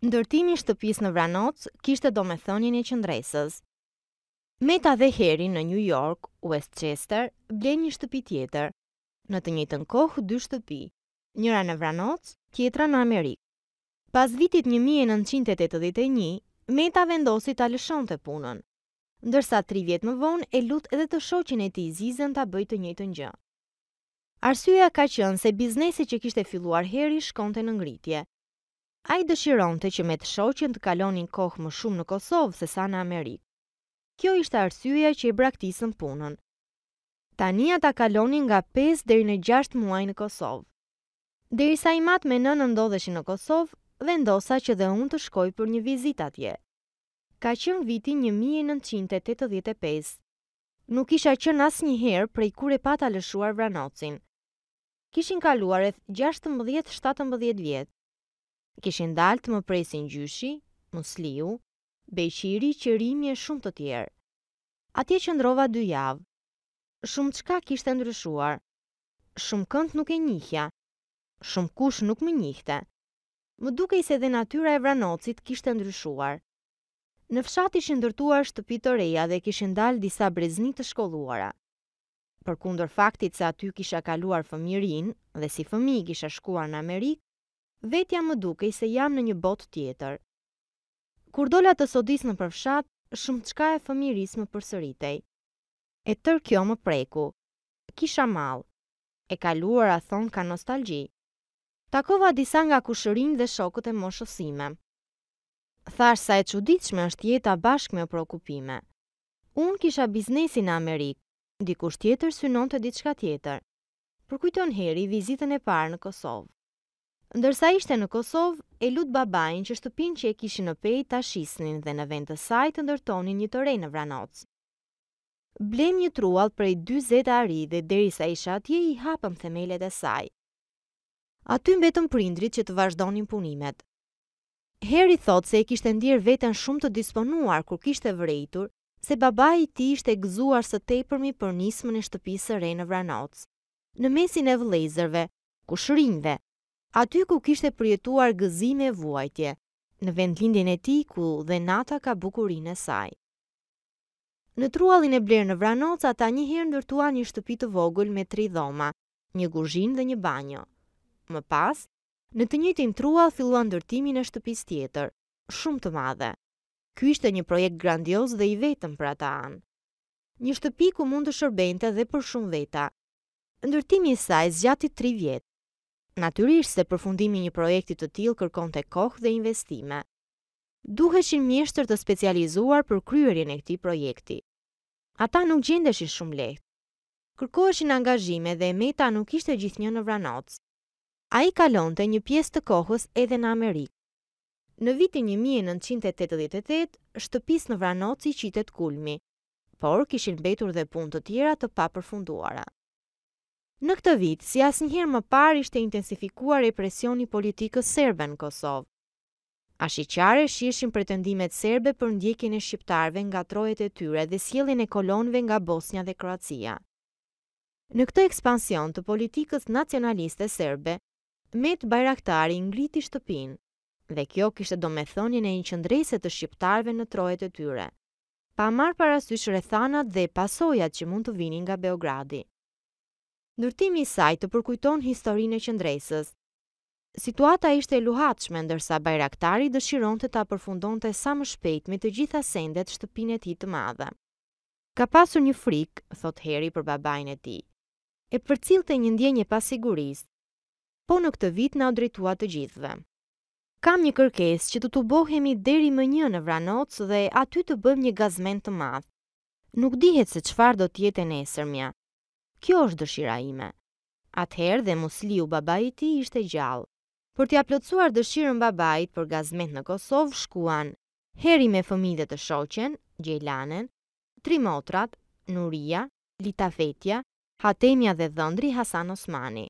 ndërtimi shtëpis në Vranoc kishte do me thënjën e qëndresës. Meta dhe Heri në New York, Westchester, ble një shtëpi tjetër. Në të njëtën kohë, dy shtëpi, njëra në Vranoc, tjetra në Amerikë. Pas vitit 1981, Meta vendosi ta alëshon të punën. Ndërsa tri vjetë më vonë, e lut edhe të shoqin e ti zizën ta bëjtë njëtë njëtë njëtë. Arsyeja ka qënë se biznesi që kishte filluar heri shkonte në ngritje, A i dëshiron të që me të shoqen të kalonin kohë më shumë në Kosovë se sa në Amerikë. Kjo ishte arsyeja që i braktisën punën. Tania ta kalonin nga 5 dhe në 6 muaj në Kosovë. Dhe i sa i matë me në nëndodheshi në Kosovë dhe ndosa që dhe unë të shkoj për një vizit atje. Ka qënë viti vitin 1985. Nuk isha qënë asë një herë prej kure pata lëshuar vranocin. Kishin kaluar e 16-17 vjetë kishin dalë të më presin gjyshi, musliu, beqiri që rimje shumë të tjerë. Atje që ndrova dy javë, shumë qka kishte ndryshuar, shumë kënd nuk e njihja, shumë kush nuk më njihte. Më duke i se dhe natyra e vranocit kishte ndryshuar. Në fshat ishin ndërtuar shtëpi të reja dhe kishin ndalë disa brezni të shkolluara. Për kundër faktit se aty kisha kaluar fëmirin dhe si fëmi kisha shkuar në Amerikë, vetja më duke i se jam në një bot tjetër. Kur dola të sodis në përfshat, shumë qka e fëmiris më përsëritej. E tër kjo më preku. Kisha mal. E kaluar a thonë ka nostalgji. Takova disa nga kushërin dhe shokët e moshësime. Tharë sa e quditshme është jeta bashkë me prokupime. Unë kisha biznesin në Amerikë, dikush tjetër synon të ditë shka tjetër. Përkujton heri vizitën e parë në Kosovë. Ndërsa ishte në Kosovë, e lut babajnë që shtupin që e kishin në pej ta shisnin dhe në vend të sajtë të ndërtonin një të rej në Vranoc. Blem një trual prej 20 ari dhe derisa isha atje i hapëm themelet e saj. Aty mbetëm prindrit që të vazhdonin punimet. Heri thot se e kishte ndirë vetën shumë të disponuar kur kishte vrejtur, se baba i ti ishte gëzuar së tepërmi për nismën e shtëpisë së re në Vranoc. Në mesin e vlejzërve, kushrinjve aty ku kishte përjetuar gëzime e vuajtje, në vendlindin e ti ku dhe nata ka bukurin e saj. Në trualin e blerë në Vranoc, ata njëherë herë një shtëpi të vogël me tri dhoma, një guzhin dhe një banjo. Më pas, në të njëtin trual filluan ndërtimin e shtëpis tjetër, shumë të madhe. Ky ishte një projekt grandios dhe i vetëm për ata anë. Një shtëpi ku mund të shërbente dhe për shumë veta. Ndërtimi i saj zgjati 3 Natyrisht se përfundimi një projekti të tilë kërkon të kohë dhe investime. Duheshin mjeshtër të specializuar për kryerjen e këti projekti. Ata nuk gjendeshi shumë lehtë. Kërkoheshin angazhime dhe Meta nuk ishte gjithnjë në Vranoc. A i kalon të një pjesë të kohës edhe në Amerikë. Në vitin 1988, shtëpis në Vranoc i qitet kulmi, por kishin betur dhe pun të tjera të papërfunduara. Në këtë vit, si asnjëherë më parë ishte intensifikuar represioni politikës serbe në Kosovë. A shiqare shishin pretendimet serbe për ndjekin e shqiptarve nga trojet e tyre dhe sjelin e kolonve nga Bosnia dhe Kroacia. Në këtë ekspansion të politikës nacionaliste serbe, Met Bajraktari ngriti shtëpin, dhe kjo kishtë do me thonjën e një të shqiptarve në trojet e tyre, pa marë parasysh rethanat dhe pasojat që mund të vinin nga Beogradi ndërtimi i saj të përkujton historinë e qëndresës, Situata ishte e luhatshme ndërsa bajraktari dëshiron të ta përfundonte sa më shpejt me të gjitha sendet shtëpinë e tij të madhe. Ka pasur një frik, thot heri për babain e tij. E të një ndjenjë pasigurisë. Po në këtë vit na u të gjithëve. Kam një kërkesë që të të bohemi deri më një në Vranoc dhe aty të bëjmë një gazment të madh. Nuk dihet se çfarë do të jetë nesërmja, Kjo është dëshira ime. Atëherë dhe Musliu babai i tij ishte gjallë. Për t'ia plotësuar dëshirën babait për gazmet në Kosovë shkuan heri me fëmijët të shoqen, Gjelanen, tri motrat, Nuria, Litavetja, Hatemia dhe dhëndri Hasan Osmani.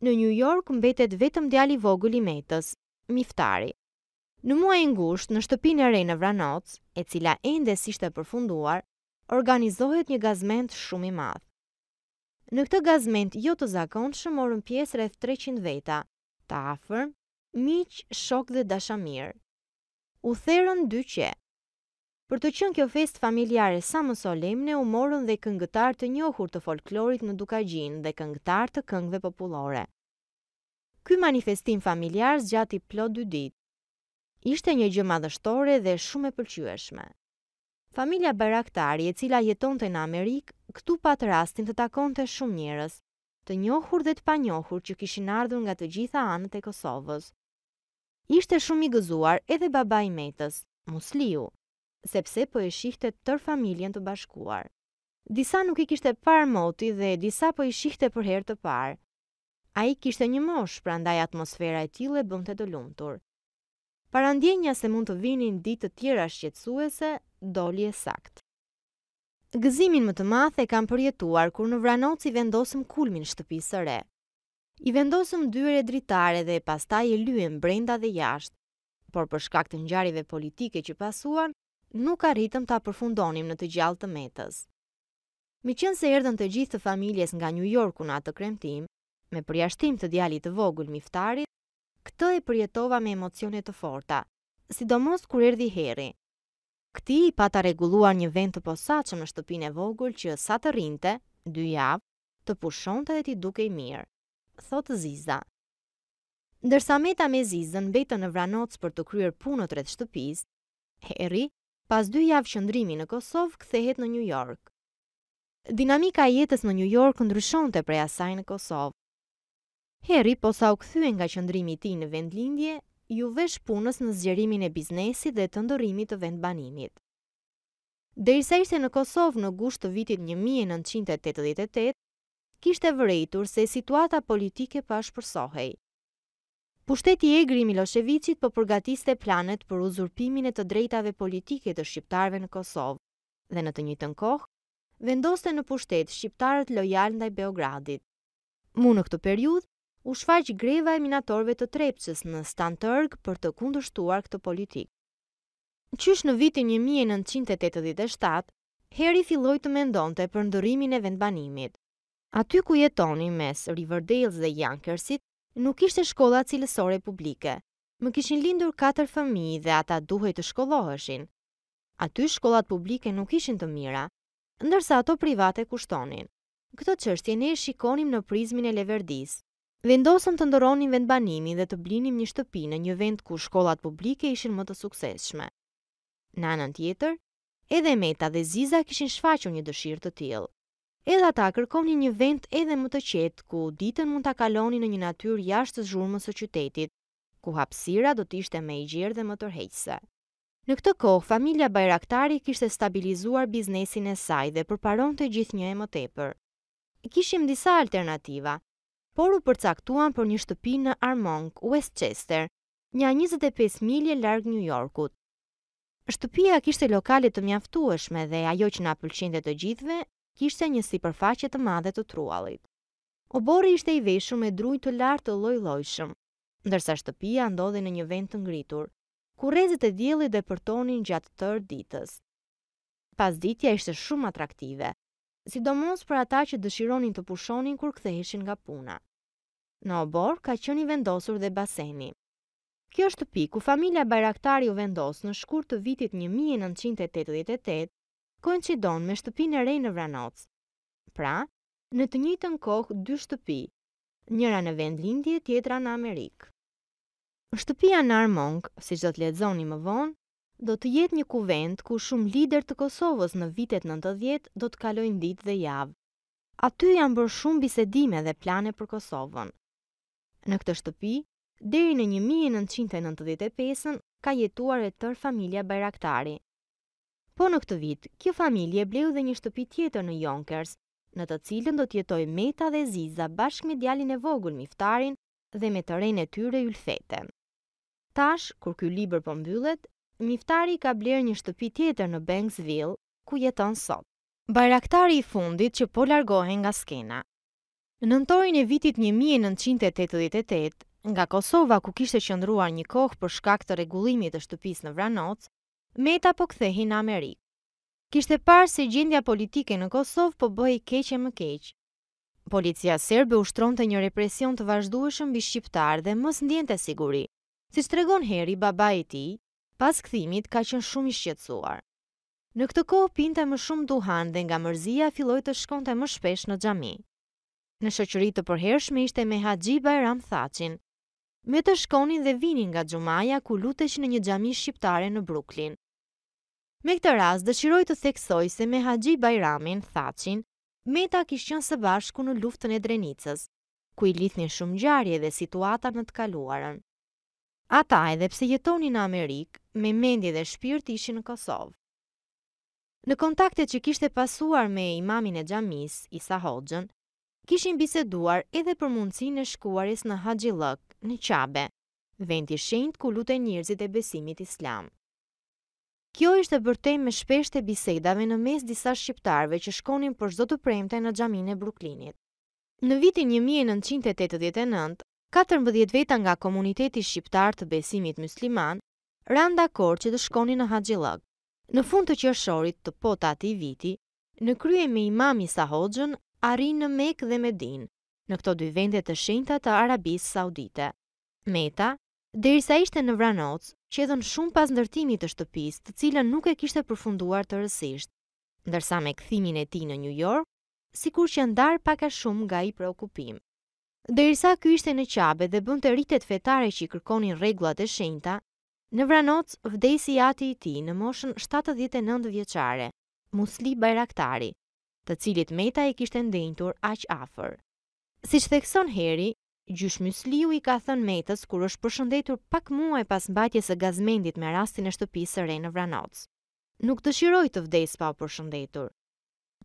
Në New York mbetet vetëm djali vogël i Metës, Miftari. Në muajin gusht në shtëpinë e re në Vranoc, e cila ende s'ishte përfunduar, organizohet një gazment shumë i madh. Në këtë gazment jo të zakonshëm morën pjesë rreth 300 veta, ta afër, miq, shok dhe dashamir. U therën dy qe. Për të qenë kjo fest familjare sa më solemne, u morën dhe këngëtar të njohur të folklorit në Dukagjin dhe këngëtar të këngëve popullore. Ky manifestim familjar zgjati plot dy ditë. Ishte një gjë madhështore dhe shumë e pëlqyeshme. Familja Baraktari, e cila jetonte në Amerikë, këtu pat rastin të takonte shumë njerëz, të njohur dhe të panjohur që kishin ardhur nga të gjitha anët e Kosovës. Ishte shumë i gëzuar edhe baba i metës, Musliu, sepse po e shihte tër familjen të bashkuar. Disa nuk i kishte parë moti dhe disa po i shihte për herë të parë. A i kishte një mosh, pra ndaj atmosfera e tjile bënte të lumtur. Parandjenja se mund të vinin ditë të tjera shqetsuese, doli e sakt. Gëzimin më të math e kam përjetuar kur në i vendosëm kulmin shtëpisë së re. I vendosëm dyre dritare dhe pastaj e lyem brenda dhe jashtë, por për shkak të ngjarjeve politike që pasuan, nuk arritëm ta përfundonim në të gjallë të metës. Mi qënë se erdën të gjithë të familjes nga New Yorku në atë kremtim, me përjashtim të djali të vogull miftarit, këtë e përjetova me emocionet të forta, sidomos kur erdi heri, Këti i pata reguluar një vend të posaqëm në shtëpinë e vogël që sa të rinte, dy javë, të pushonte dhe ti duke i mirë, thotë Ziza. Ndërsa Meta me Zizën betën në Vranoc për të kryer punët rreth shtëpisë, Harry, pas dy javë qëndrimi në Kosovë, kthehet në New York. Dinamika e jetës në New York ndryshonte prej asaj në Kosovë. Heri, posa u kthye nga qëndrimi i ti tij në vendlindje, ju vesh punës në zgjerimin e biznesi dhe të ndorimit të vend banimit. Dhe ishte në Kosovë në gusht të vitit 1988, kishte vërejtur se situata politike pash përsohej. Pushteti e gri Miloševicit po përgatiste planet për uzurpimin e të drejtave politike të shqiptarve në Kosovë, dhe në të të kohë, vendoste në pushtet shqiptarët lojal ndaj Beogradit. Mu në këtë periudhë, u shfaq greva e minatorve të trepqës në Stantërg për të kundështuar këtë politik. Qysh në vitin 1987, Heri filloj të mendonte për ndërimin e vendbanimit. Aty ku jetoni mes Riverdale's dhe Yankersit, nuk ishte shkolla cilësore publike. Më kishin lindur 4 fëmi dhe ata duhej të shkolloheshin. Aty shkollat publike nuk ishin të mira, ndërsa ato private kushtonin. Këtë qështje ne shikonim në prizmin e Leverdis, Vendosëm të ndëronim vend banimi dhe të blinim një shtëpi në një vend ku shkollat publike ishin më të sukseshme. Në anën tjetër, edhe Meta dhe Ziza kishin shfaqur një dëshirë të tillë. Edhe ata kërkonin një vend edhe më të qetë ku ditën mund ta kalonin në një natyrë jashtë zhurmës së qytetit, ku hapësira do të ishte më e gjerë dhe më tërheqëse. Në këtë kohë, familja Bajraktari kishte stabilizuar biznesin e saj dhe përparonte gjithnjë e më tepër. Kishim disa alternativa, por u përcaktuan për një shtëpi në Armonk, Westchester, një 25 milje largë New Yorkut. Shtëpia kishte lokale të mjaftueshme dhe ajo që na pëlqente të gjithve kishte një sipërfaqe të madhe të trualit. Obori ishte i veshur me drujt të lartë të lloj-llojshëm, ndërsa shtëpia ndodhej në një vend të ngritur, ku rrezet e diellit depërtonin gjatë tërë ditës. Pasditja ishte shumë atraktive, sidomos për ata që dëshironin të pushonin kur ktheheshin nga puna. Në obor ka qenë vendosur dhe baseni. Kjo është ku familja Bajraktari u vendos në shkurt të vitit 1988, koincidon me shtëpinë e rejnë në Vranoc. Pra, në të njëjtën kohë dy shtëpi, njëra në vend lindje, tjetra në Amerikë. Shtëpia në Armonk, si që të ledzoni më vonë, do të jetë një kuvent ku shumë lider të Kosovës në vitet 90 do të kalojnë ditë dhe javë. Aty janë bërë shumë bisedime dhe plane për Kosovën. Në këtë shtëpi, deri në 1995 ka jetuar e tërë familja Bajraktari. Po në këtë vit, kjo familje bleu dhe një shtëpi tjetër në Jonkers, në të cilën do të jetojë Meta dhe Ziza bashkë me djalin e vogël Miftarin dhe me të rejnë e tyre ylfete. Tash, kur ky libër po mbyllet, Miftari ka bler një shtëpi tjetër në Banksville, ku jeton sot. Bajraktari i fundit që po largohen nga skena. Në nëntorin e vitit 1988, nga Kosova ku kishte qëndruar një kohë për shkak të rregullimit të shtëpisë në Vranoc, Meta po kthehi në Amerikë. Kishte parë se gjendja politike në Kosovë po bëhej keq e më keq. Policia serbe ushtronte një represion të vazhdueshëm mbi Shqiptar dhe mos ndjente siguri. Si tregon Heri, baba i tij, pas këthimit ka qenë shumë i shqetsuar. Në këtë kohë pinte më shumë duhan dhe nga mërzia filloj të shkonte më shpesh në gjami. Në shëqëri të përhershme ishte me haji Bajram Thacin, me të shkonin dhe vinin nga gjumaja ku lutesh në një gjami shqiptare në Brooklyn. Me këtë ras, dëshiroj të theksoj se me haji Bajramin, Thacin, me ta kishën së bashku në luftën e drenicës, ku i lithnin shumë gjarje dhe situata në të kaluarën. Ata edhe pse jetoni në Amerikë, me mendje dhe shpirt ishin në Kosovë. Në kontaktet që kishte pasuar me imamin e gjamis, Isa Hoxhën, kishin biseduar edhe për mundësin e shkuaris në Haji Lëk, në Qabe, vend i shenjt ku lutën njerëzit e besimit islam. Kjo ishte bërtej me shpesht e bisedave në mes disa shqiptarve që shkonin për zdo të premte në gjamin e Bruklinit. Në vitin 1989, 14 veta nga komuniteti shqiptar të besimit musliman, rënë dakor që të shkoni në Haxhillag. Në fund të qershorit të pota ati viti, në krye me imami sa hoxën, ari në Mek dhe Medin, në këto dy vende të shenjta të Arabisë Saudite. Meta, derisa ishte në Vranoc, që edhe në shumë pas ndërtimit të shtëpis, të cilën nuk e kishte përfunduar të rësisht, ndërsa me këthimin e ti në New York, si kur që ndarë paka shumë nga i preokupim. Dërisa ky ishte në qabe dhe bënte rritet fetare që i kërkonin rregullat e shenjta, në Vranoc vdesi ati i tij në moshën 79 vjeçare, Musli bajraktari, të cilit Meta i kishte ndenjtur aq afër. Siç thekson Heri, Gjysh Mysliu i ka thënë Metës kur është përshëndetur pak muaj pas mbajtjes së gazmendit me rastin e shtëpisë së re në Vranoc. Nuk shiroj të vdes pa u përshëndetur.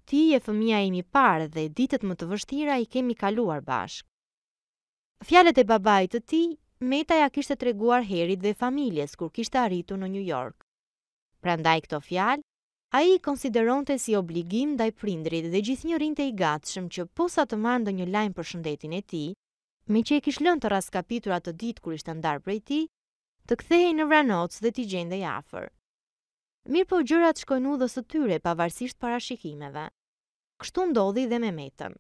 Ti je fëmia imi parë dhe ditët më të vështira i kemi kaluar bashk. Fjalet e babaj të ti, Meta ja kishte të reguar herit dhe familjes kur kishte arritu në New York. Pra ndaj këto fjalë, a i konsideronte si obligim ndaj prindrit dhe gjithë një rinte i gatshëm që posa të mando një lajmë për shëndetin e ti, me që e kishë lënë të raskapitur atë ditë kur ishte ndarë prej ti, të kthehej në vranoc dhe t'i gjende i afer. Mirë po gjërat shkojnë u dhe së tyre pavarësisht parashikimeve. Kështu ndodhi dhe me metëm.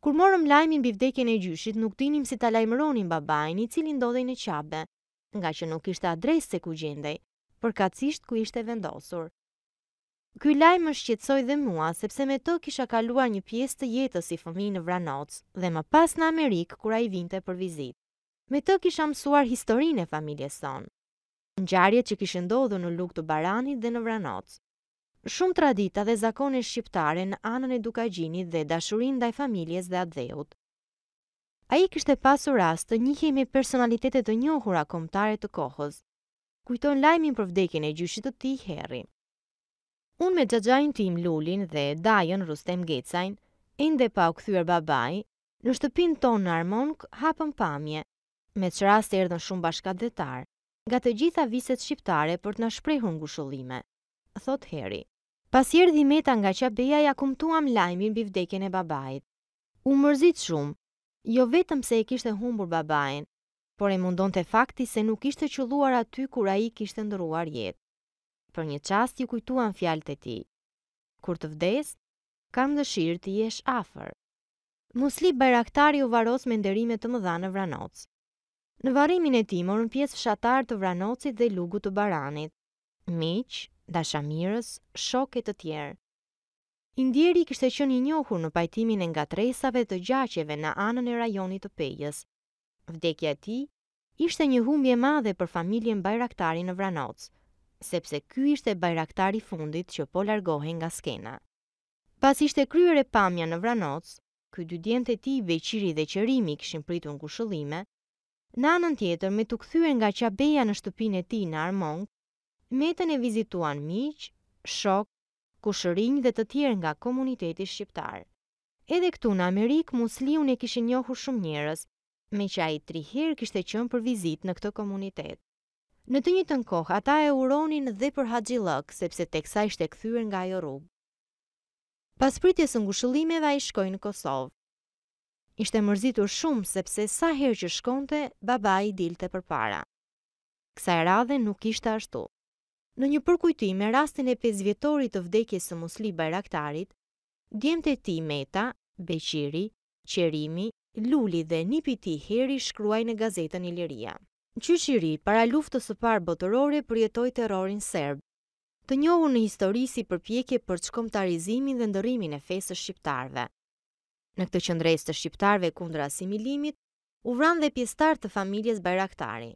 Kur morëm lajmin mbi vdekjen e gjyshit, nuk dinim si ta lajmëronin babain i cili ndodhej në qabe, nga që nuk ishte adresë se ku gjendej, por kacisht ku ishte vendosur. Ky lajm më shqetësoi dhe mua, sepse me të kisha kaluar një pjesë të jetës si fëmi në Vranoc dhe më pas në Amerikë kur ai vinte për vizitë. Me të kisha mësuar historinë e familjes sonë. Ngjarjet që kishin ndodhur në lukë të Baranit dhe në Vranoc. Shumë tradita dhe zakone shqiptare në anën e dukagjinit dhe dashurin ndaj familjes dhe adheut. A i kështë e pasur rast të njihej me personalitetet të njohura komtare të kohës. Kujton lajmin për vdekin e gjyshit të ti herri. Unë me gjagjajnë tim Lulin dhe Dajën Rustem Gecajnë, ende pa u këthyër babaj, në shtëpin tonë në Armonk hapën pamje, me që rast e erdhën shumë bashkat dhe tarë, ga të gjitha viset shqiptare për të nashprehun ngushullime thot heri. Pas dhimeta meta nga qabeja ja kumtuam lajmin bi vdekjen e babait. U mërzit shumë, jo vetëm se e kishte humbur babain, por e mundon të fakti se nuk ishte qëlluar aty kur a i kishte ndëruar jetë. Për një qast ju kujtuan fjalët e ti. Kur të vdes, kam dëshirë të jesh afer. Musli Bajraktari u varos me nderime të mëdha në Vranoc. Në varrimin e tij morën pjesë fshatar të Vranocit dhe lugu të Baranit. Miqë, dashamirës, shoket të tjerë. Indjeri kishte qenë i njohur në pajtimin e ngatresave të gjaqeve në anën e rajonit të Pejës. Vdekja e tij ishte një humbje madhe për familjen Bajraktari në Vranoc, sepse ky ishte bajraktari i fundit që po largohej nga skena. Pas ishte kryer e pamja në Vranoc, ky dy djemt e tij Beqiri dhe qërimi kishin pritur në kushëllime. Në anën tjetër, me të kthyer nga Qabeja në shtëpinë e tij në Armonk, Metën e vizituan miq, shok, kushërinj dhe të tjerë nga komuniteti shqiptar. Edhe këtu në Amerikë, Musliun e kishin njohur shumë njerëz, me që a i tri herë kishte qënë për vizit në këtë komunitet. Në të një të nkohë, ata e uronin dhe për haqilëk, sepse teksa ishte këthyre nga jo rrugë. Pas pritjes ngushëllimeve ai shkoi në Kosovë. Ishte mërzitur shumë sepse sa herë që shkonte, babai dilte përpara. e radhe nuk ishte ashtu. Në një përkujtim e rastin e 5 vjetorit të vdekjes së Musli Bajraktarit, djemët e tij Meta, Beqiri, Qerimi, Luli dhe nipi piti Heri shkruajnë në gazetën Iliria. Qyqiri para luftës së parë botërore përjetoi terrorin serb. Të njohur në historisi si përpjekje për shkomtarizimin dhe ndërrimin e fesë shqiptarëve. Në këtë qëndres të shqiptarëve kundër asimilimit, u vran dhe pjesëtar të familjes Bajraktari.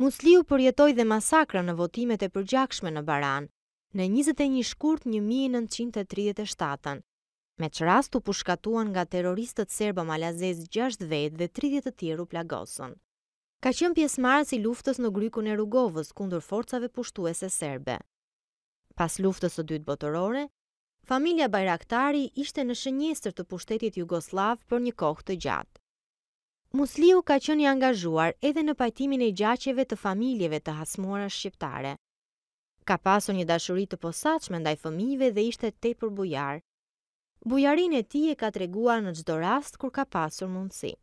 Musliu përjetoj dhe masakra në votimet e përgjakshme në Baran, në 21 shkurt 1937 me që rastu pushkatuan nga terroristët serba Malazez 6 vetë dhe 30 të tjeru plagosën. Ka qënë pjesë marës i luftës në grykun e rugovës kundur forcave pushtuese serbe. Pas luftës të dytë botërore, familja Bajraktari ishte në shënjestër të pushtetit Jugoslav për një kohë të gjatë. Musliu ka qenë i angazhuar edhe në pajtimin e gjaqeve të familjeve të hasmuara shqiptare. Ka pasur një dashuri të posaçme ndaj fëmijëve dhe ishte tepër bujar. Bujarinë e tij e ka treguar në çdo rast kur ka pasur mundësi.